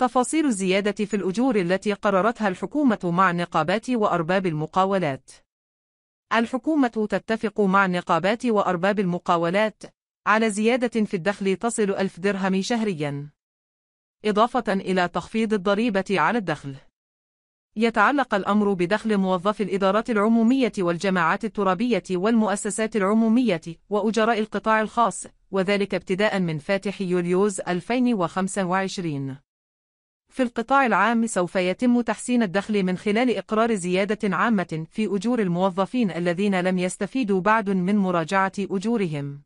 تفاصيل الزيادة في الأجور التي قررتها الحكومة مع نقابات وأرباب المقاولات الحكومة تتفق مع نقابات وأرباب المقاولات على زيادة في الدخل تصل ألف درهم شهرياً إضافة إلى تخفيض الضريبة على الدخل يتعلق الأمر بدخل موظف الإدارات العمومية والجماعات الترابية والمؤسسات العمومية وأجراء القطاع الخاص وذلك ابتداء من فاتح يوليوز 2025 في القطاع العام سوف يتم تحسين الدخل من خلال إقرار زيادة عامة في أجور الموظفين الذين لم يستفيدوا بعد من مراجعة أجورهم.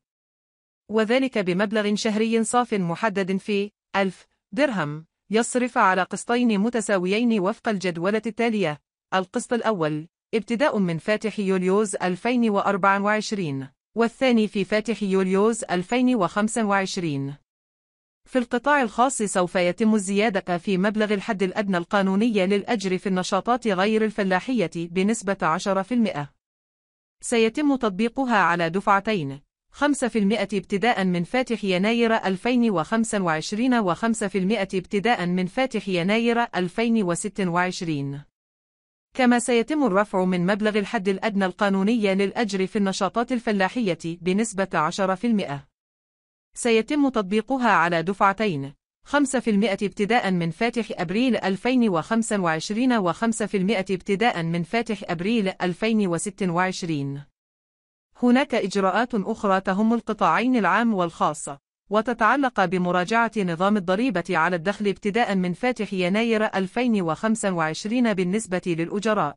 وذلك بمبلغ شهري صاف محدد في 1000 درهم يصرف على قسطين متساويين وفق الجدولة التالية القسط الأول ابتداء من فاتح يوليوز 2024 والثاني في فاتح يوليوز 2025 في القطاع الخاص سوف يتم الزيادة في مبلغ الحد الأدنى القانوني للأجر في النشاطات غير الفلاحية بنسبة 10%. سيتم تطبيقها على دفعتين 5% ابتداء من فاتح يناير 2025 و5% ابتداء من فاتح يناير 2026 كما سيتم الرفع من مبلغ الحد الأدنى القانوني للأجر في النشاطات الفلاحية بنسبة 10%. سيتم تطبيقها على دفعتين 5% ابتداء من فاتح أبريل 2025 و5% ابتداء من فاتح أبريل 2026 هناك إجراءات أخرى تهم القطاعين العام والخاص وتتعلق بمراجعة نظام الضريبة على الدخل ابتداء من فاتح يناير 2025 بالنسبة للأجراء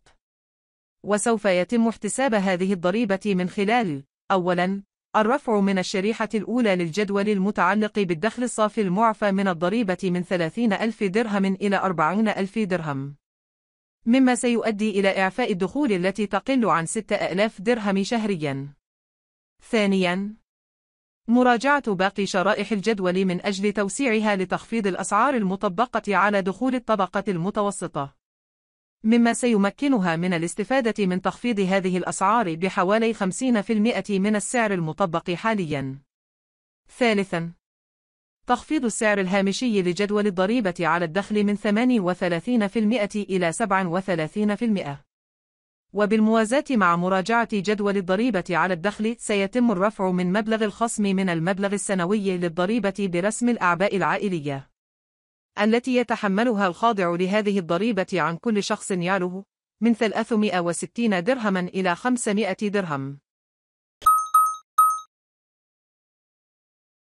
وسوف يتم احتساب هذه الضريبة من خلال أولاً الرفع من الشريحة الأولى للجدول المتعلق بالدخل الصافي المعفى من الضريبة من 30 ألف درهم إلى 40 ألف درهم مما سيؤدي إلى إعفاء الدخول التي تقل عن 6000 درهم شهرياً ثانياً مراجعة باقي شرائح الجدول من أجل توسيعها لتخفيض الأسعار المطبقة على دخول الطبقة المتوسطة مما سيمكنها من الاستفادة من تخفيض هذه الأسعار بحوالي 50% من السعر المطبق حالياً. ثالثاً تخفيض السعر الهامشي لجدول الضريبة على الدخل من 38% إلى 37%. وبالموازاة مع مراجعة جدول الضريبة على الدخل سيتم الرفع من مبلغ الخصم من المبلغ السنوي للضريبة برسم الأعباء العائلية. التي يتحملها الخاضع لهذه الضريبة عن كل شخص يعلوه من 360 درهما إلى 500 درهم